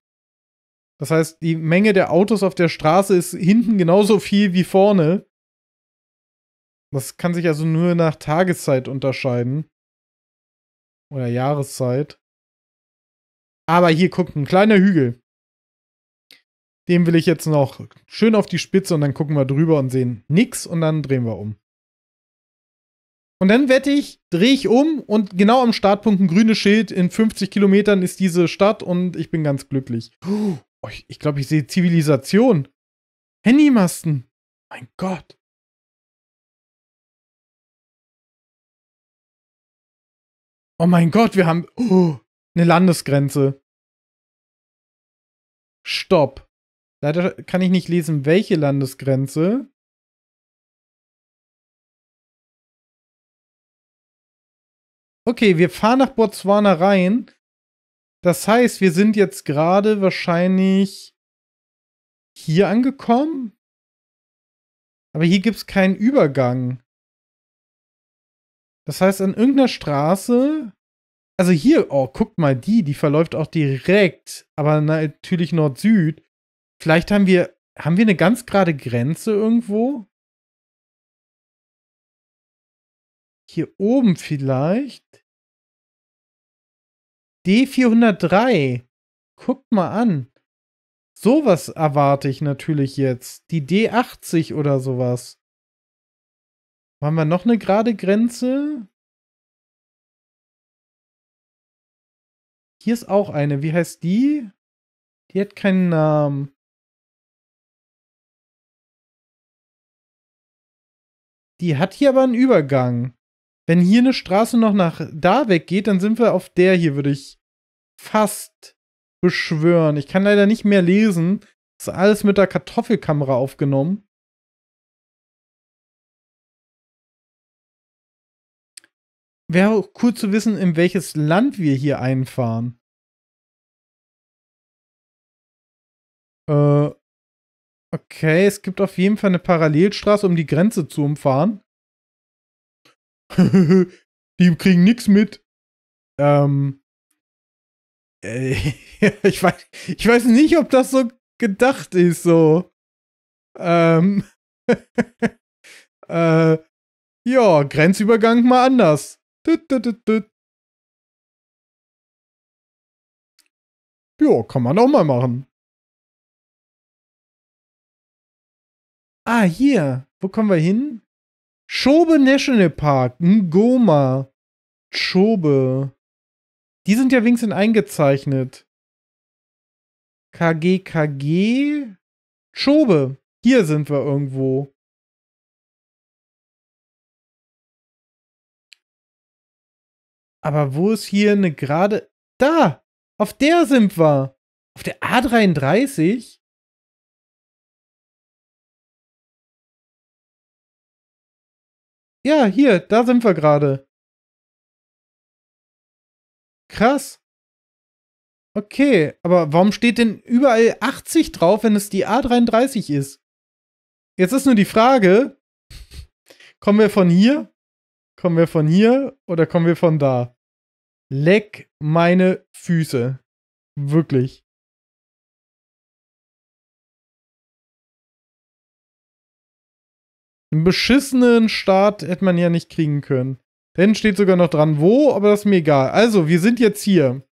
Das heißt, die Menge der Autos auf der Straße ist hinten genauso viel wie vorne. Das kann sich also nur nach Tageszeit unterscheiden. Oder Jahreszeit. Aber hier guckt ein kleiner Hügel. Den will ich jetzt noch schön auf die Spitze und dann gucken wir drüber und sehen nix und dann drehen wir um. Und dann wette ich, drehe ich um und genau am Startpunkt ein grünes Schild. In 50 Kilometern ist diese Stadt und ich bin ganz glücklich. Oh, ich glaube, ich sehe Zivilisation. Handymasten. Mein Gott. Oh mein Gott, wir haben oh, eine Landesgrenze. Stopp. Leider kann ich nicht lesen, welche Landesgrenze. Okay, wir fahren nach Botswana rein. Das heißt, wir sind jetzt gerade wahrscheinlich hier angekommen. Aber hier gibt es keinen Übergang. Das heißt, an irgendeiner Straße, also hier, oh, guckt mal die, die verläuft auch direkt, aber natürlich Nord-Süd. Vielleicht haben wir, haben wir eine ganz gerade Grenze irgendwo? Hier oben vielleicht? D403. Guckt mal an. Sowas erwarte ich natürlich jetzt. Die D80 oder sowas. Haben wir noch eine gerade Grenze? Hier ist auch eine. Wie heißt die? Die hat keinen Namen. Die hat hier aber einen Übergang. Wenn hier eine Straße noch nach da weggeht, dann sind wir auf der hier, würde ich fast beschwören. Ich kann leider nicht mehr lesen. Das ist alles mit der Kartoffelkamera aufgenommen. Wäre auch cool zu wissen, in welches Land wir hier einfahren. Äh, okay, es gibt auf jeden Fall eine Parallelstraße, um die Grenze zu umfahren. die kriegen nichts mit. Ähm, äh, ich, weiß, ich weiß nicht, ob das so gedacht ist, so. Ähm, äh, ja, Grenzübergang mal anders. Du, du, du, du. Ja, kann man auch mal machen. Ah, hier. Wo kommen wir hin? Chobe National Park. Ngoma. Chobe. Die sind ja wenigstens eingezeichnet. KG, KG. Chobe. Hier sind wir irgendwo. Aber wo ist hier eine gerade. Da! Auf der sind wir! Auf der A33? Ja, hier, da sind wir gerade. Krass. Okay, aber warum steht denn überall 80 drauf, wenn es die A33 ist? Jetzt ist nur die Frage, kommen wir von hier? Kommen wir von hier oder kommen wir von da? Leck meine Füße. Wirklich. Einen beschissenen Start hätte man ja nicht kriegen können. Denn steht sogar noch dran, wo, aber das ist mir egal. Also, wir sind jetzt hier.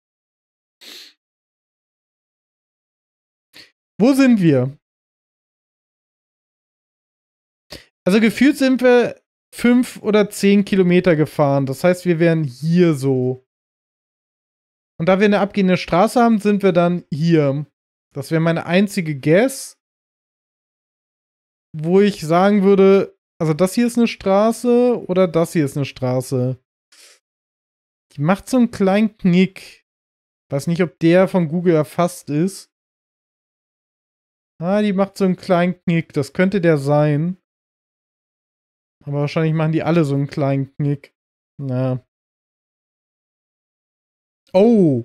Wo sind wir? Also gefühlt sind wir fünf oder zehn Kilometer gefahren. Das heißt, wir wären hier so. Und da wir eine abgehende Straße haben, sind wir dann hier. Das wäre meine einzige Guess, wo ich sagen würde, also das hier ist eine Straße oder das hier ist eine Straße. Die macht so einen kleinen Knick. Weiß nicht, ob der von Google erfasst ist. Ah, die macht so einen kleinen Knick. Das könnte der sein. Aber wahrscheinlich machen die alle so einen kleinen Knick. Na. Oh.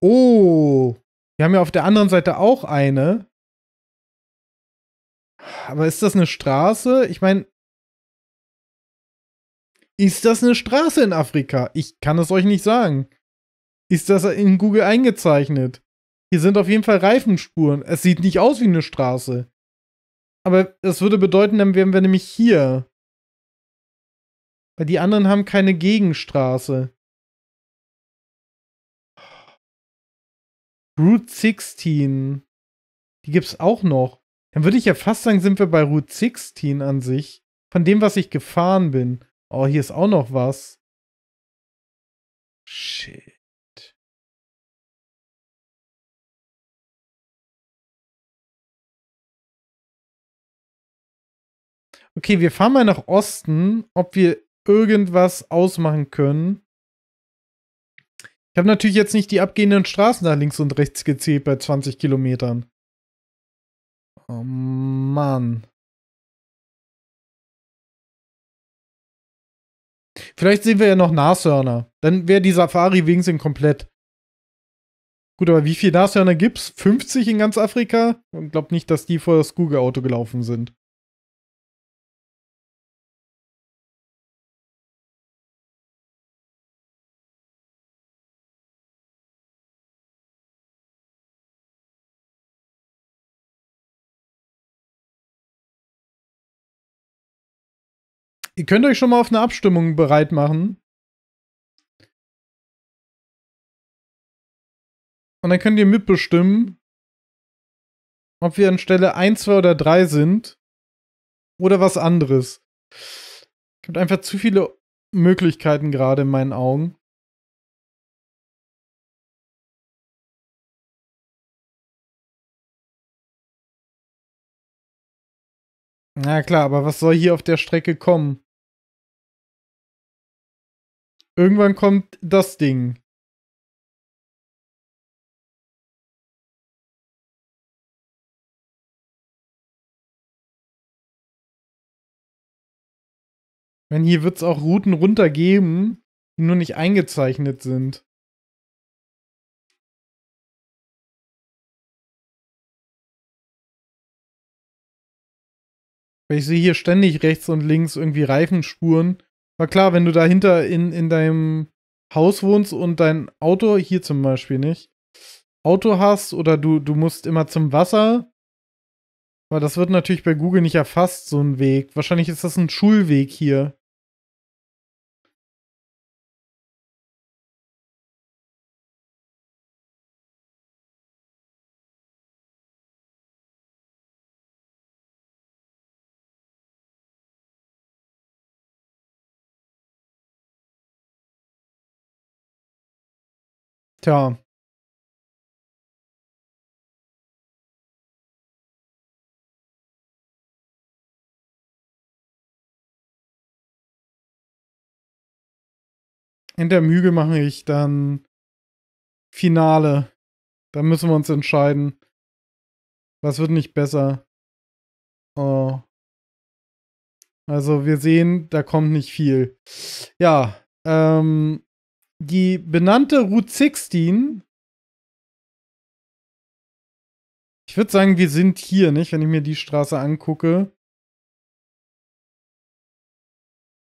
Oh. Wir haben ja auf der anderen Seite auch eine. Aber ist das eine Straße? Ich meine, ist das eine Straße in Afrika? Ich kann es euch nicht sagen. Ist das in Google eingezeichnet? Hier sind auf jeden Fall Reifenspuren. Es sieht nicht aus wie eine Straße. Aber das würde bedeuten, dann wären wir nämlich hier. Weil die anderen haben keine Gegenstraße. Route 16. Die gibt's auch noch. Dann würde ich ja fast sagen, sind wir bei Route 16 an sich. Von dem, was ich gefahren bin. Oh, hier ist auch noch was. Shit. Okay, wir fahren mal nach Osten, ob wir irgendwas ausmachen können. Ich habe natürlich jetzt nicht die abgehenden Straßen nach links und rechts gezählt bei 20 Kilometern. Oh Mann. Vielleicht sehen wir ja noch Nashörner. Dann wäre die Safari wenigstens komplett. Gut, aber wie viele Nashörner gibt es? 50 in ganz Afrika? Und glaub nicht, dass die vor das Google-Auto gelaufen sind. Ihr könnt euch schon mal auf eine Abstimmung bereit machen. Und dann könnt ihr mitbestimmen, ob wir an Stelle 1, 2 oder 3 sind. Oder was anderes. Es gibt einfach zu viele Möglichkeiten gerade in meinen Augen. Na klar, aber was soll hier auf der Strecke kommen? Irgendwann kommt das Ding. Wenn hier wird es auch Routen runter geben, die nur nicht eingezeichnet sind. Weil ich sehe hier ständig rechts und links irgendwie Reifenspuren. War klar, wenn du dahinter in, in deinem Haus wohnst und dein Auto, hier zum Beispiel nicht, Auto hast oder du, du musst immer zum Wasser, weil das wird natürlich bei Google nicht erfasst, so ein Weg. Wahrscheinlich ist das ein Schulweg hier. Tja. der Hügel mache ich dann Finale. Da müssen wir uns entscheiden. Was wird nicht besser? Oh. Also wir sehen, da kommt nicht viel. Ja, ähm, die benannte Route 16. Ich würde sagen, wir sind hier, nicht? Wenn ich mir die Straße angucke.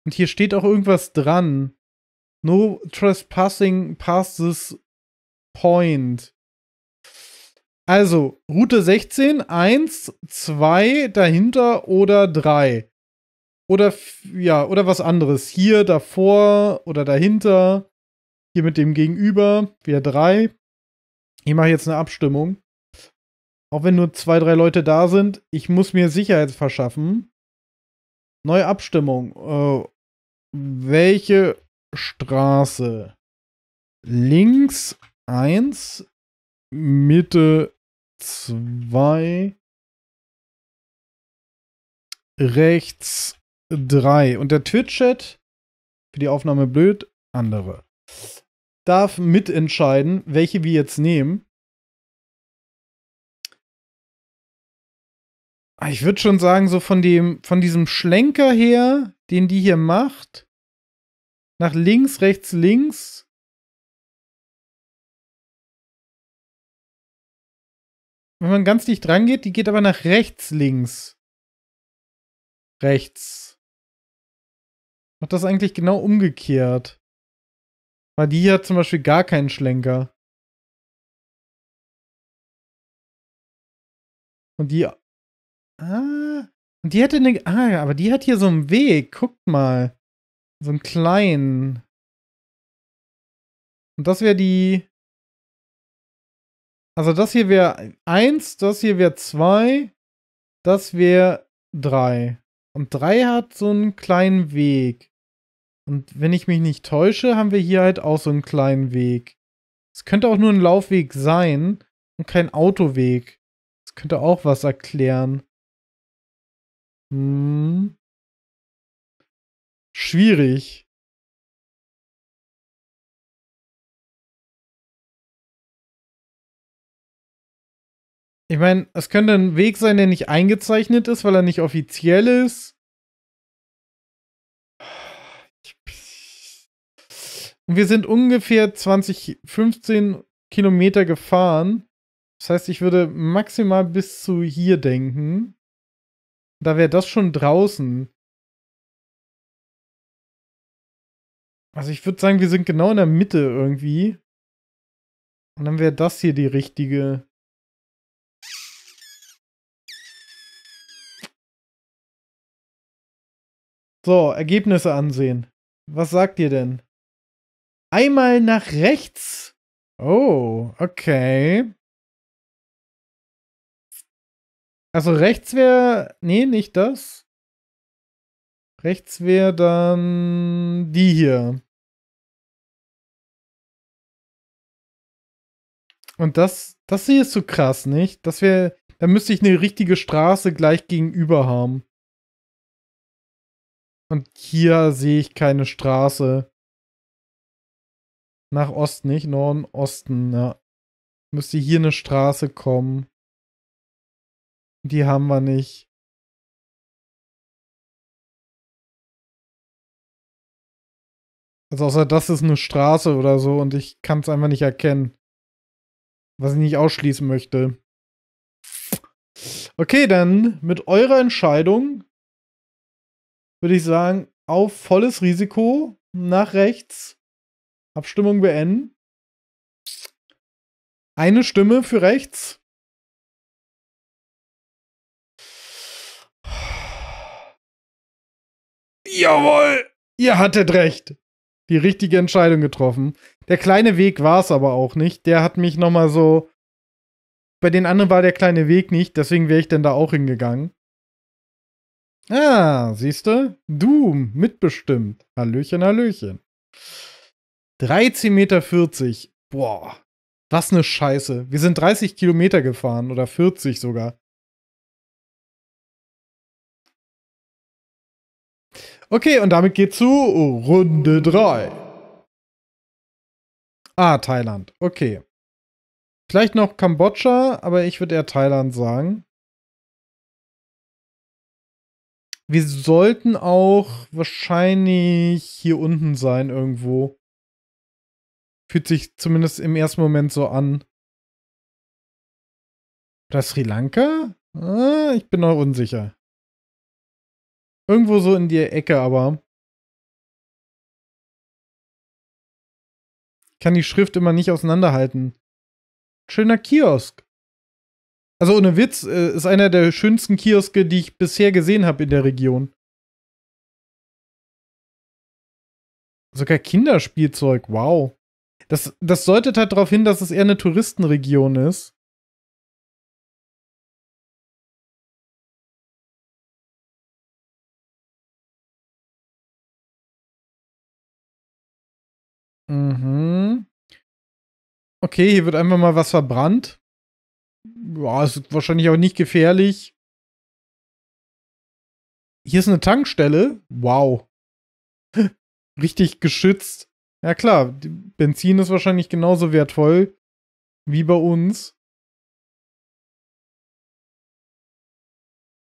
Und hier steht auch irgendwas dran. No trespassing past this point. Also, Route 16, 1, 2, dahinter oder 3. Oder, ja, oder was anderes. Hier, davor oder dahinter. Hier mit dem Gegenüber, wieder drei. Ich mache jetzt eine Abstimmung. Auch wenn nur zwei, drei Leute da sind, ich muss mir Sicherheit verschaffen. Neue Abstimmung. Äh, welche Straße? Links 1, Mitte 2, rechts 3. Und der Twitch-Chat, für die Aufnahme blöd, andere darf mitentscheiden, welche wir jetzt nehmen. Ah, ich würde schon sagen, so von dem, von diesem Schlenker her, den die hier macht, nach links, rechts, links. Wenn man ganz dicht rangeht, die geht aber nach rechts, links. Rechts. Macht das eigentlich genau umgekehrt. Weil die hat zum Beispiel gar keinen Schlenker. Und die. Ah. Und die hätte eine. Ah, aber die hat hier so einen Weg. Guckt mal. So einen kleinen. Und das wäre die. Also das hier wäre 1, das hier wäre 2, das wäre 3. Und 3 hat so einen kleinen Weg. Und wenn ich mich nicht täusche, haben wir hier halt auch so einen kleinen Weg. Es könnte auch nur ein Laufweg sein und kein Autoweg. Das könnte auch was erklären. Hm. Schwierig. Ich meine, es könnte ein Weg sein, der nicht eingezeichnet ist, weil er nicht offiziell ist. Wir sind ungefähr 20, 15 Kilometer gefahren. Das heißt, ich würde maximal bis zu hier denken. Da wäre das schon draußen. Also ich würde sagen, wir sind genau in der Mitte irgendwie. Und dann wäre das hier die richtige. So, Ergebnisse ansehen. Was sagt ihr denn? Einmal nach rechts. Oh, okay. Also rechts wäre. Nee, nicht das. Rechts wäre dann die hier. Und das, das hier ist so krass, nicht? Das wäre, da müsste ich eine richtige Straße gleich gegenüber haben. Und hier sehe ich keine Straße nach Osten, nicht Norden, Osten. Ja. Müsste hier eine Straße kommen. Die haben wir nicht. Also außer das ist eine Straße oder so und ich kann es einfach nicht erkennen. Was ich nicht ausschließen möchte. Okay, dann mit eurer Entscheidung würde ich sagen, auf volles Risiko nach rechts Abstimmung beenden. Eine Stimme für rechts. Jawohl, ihr hattet recht. Die richtige Entscheidung getroffen. Der kleine Weg war es aber auch nicht. Der hat mich nochmal so. Bei den anderen war der kleine Weg nicht, deswegen wäre ich denn da auch hingegangen. Ah, siehst du? Du, mitbestimmt. Hallöchen, Hallöchen. 13,40 Meter. Boah, was eine Scheiße. Wir sind 30 Kilometer gefahren oder 40 sogar. Okay, und damit geht's zu Runde 3. Ah, Thailand. Okay. Vielleicht noch Kambodscha, aber ich würde eher Thailand sagen. Wir sollten auch wahrscheinlich hier unten sein irgendwo. Fühlt sich zumindest im ersten Moment so an. Oder Sri Lanka? Ah, ich bin noch unsicher. Irgendwo so in die Ecke, aber. Ich kann die Schrift immer nicht auseinanderhalten. Schöner Kiosk. Also ohne Witz, äh, ist einer der schönsten Kioske, die ich bisher gesehen habe in der Region. Sogar Kinderspielzeug, wow. Das, das deutet halt darauf hin, dass es eher eine Touristenregion ist. Mhm. Okay, hier wird einfach mal was verbrannt. Ja, ist wahrscheinlich auch nicht gefährlich. Hier ist eine Tankstelle. Wow. Richtig geschützt. Ja klar, Benzin ist wahrscheinlich genauso wertvoll wie bei uns.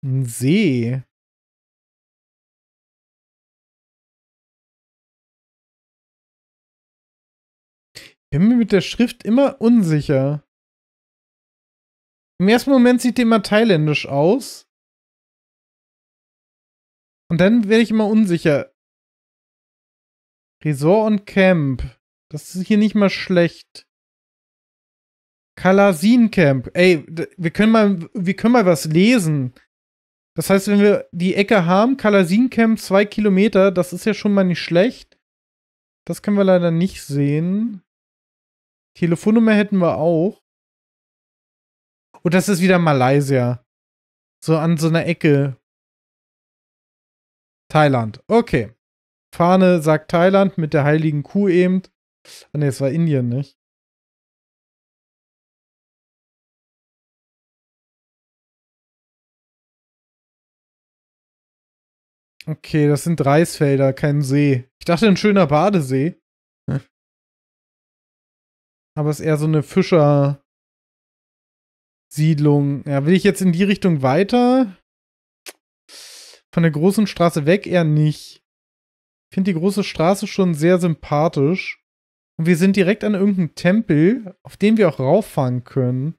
Ein See. Ich bin mir mit der Schrift immer unsicher. Im ersten Moment sieht die immer thailändisch aus. Und dann werde ich immer unsicher. Resort und Camp. Das ist hier nicht mal schlecht. Kalasin Camp. Ey, wir können mal, wir können mal was lesen. Das heißt, wenn wir die Ecke haben, Kalasin Camp, zwei Kilometer, das ist ja schon mal nicht schlecht. Das können wir leider nicht sehen. Telefonnummer hätten wir auch. Und das ist wieder Malaysia. So an so einer Ecke. Thailand. Okay. Fahne sagt Thailand mit der heiligen Kuh eben. Ah ne, es war Indien, nicht? Okay, das sind Reisfelder, kein See. Ich dachte, ein schöner Badesee. Aber es ist eher so eine Fischersiedlung. Ja, will ich jetzt in die Richtung weiter? Von der großen Straße weg eher nicht finde die große Straße schon sehr sympathisch. Und wir sind direkt an irgendeinem Tempel, auf dem wir auch rauffahren können.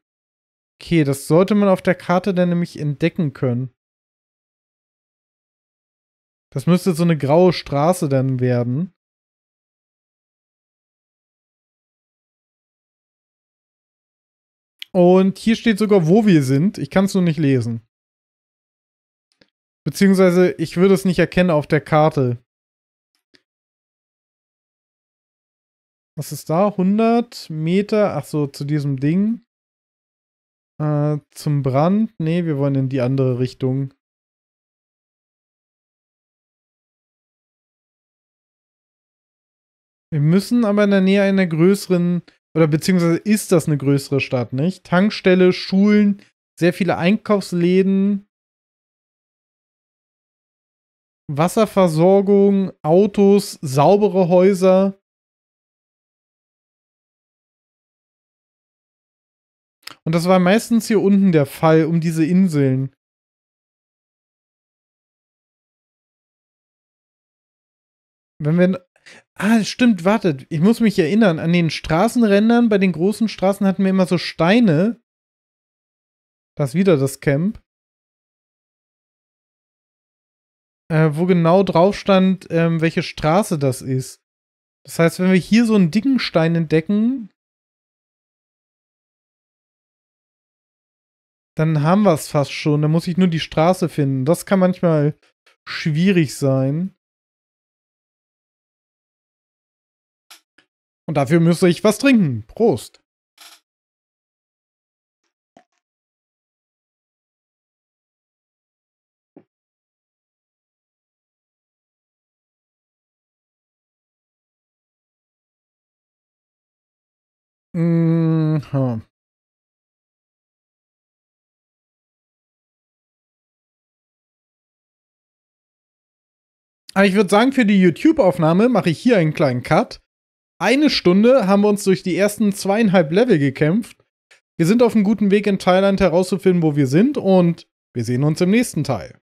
Okay, das sollte man auf der Karte dann nämlich entdecken können. Das müsste so eine graue Straße dann werden. Und hier steht sogar, wo wir sind. Ich kann es nur nicht lesen. Beziehungsweise, ich würde es nicht erkennen auf der Karte. Was ist da? 100 Meter? Ach so, zu diesem Ding. Äh, zum Brand? Nee, wir wollen in die andere Richtung. Wir müssen aber in der Nähe einer größeren, oder beziehungsweise ist das eine größere Stadt, nicht? Tankstelle, Schulen, sehr viele Einkaufsläden, Wasserversorgung, Autos, saubere Häuser. Und das war meistens hier unten der Fall, um diese Inseln. Wenn wir. Ah, stimmt, wartet. Ich muss mich erinnern, an den Straßenrändern, bei den großen Straßen hatten wir immer so Steine. Das ist wieder das Camp. Äh, wo genau drauf stand, ähm, welche Straße das ist. Das heißt, wenn wir hier so einen dicken Stein entdecken, dann haben wir es fast schon. Dann muss ich nur die Straße finden. Das kann manchmal schwierig sein. Und dafür müsste ich was trinken. Prost. Mm hm. Aber ich würde sagen, für die YouTube-Aufnahme mache ich hier einen kleinen Cut. Eine Stunde haben wir uns durch die ersten zweieinhalb Level gekämpft. Wir sind auf einem guten Weg in Thailand herauszufinden, wo wir sind und wir sehen uns im nächsten Teil.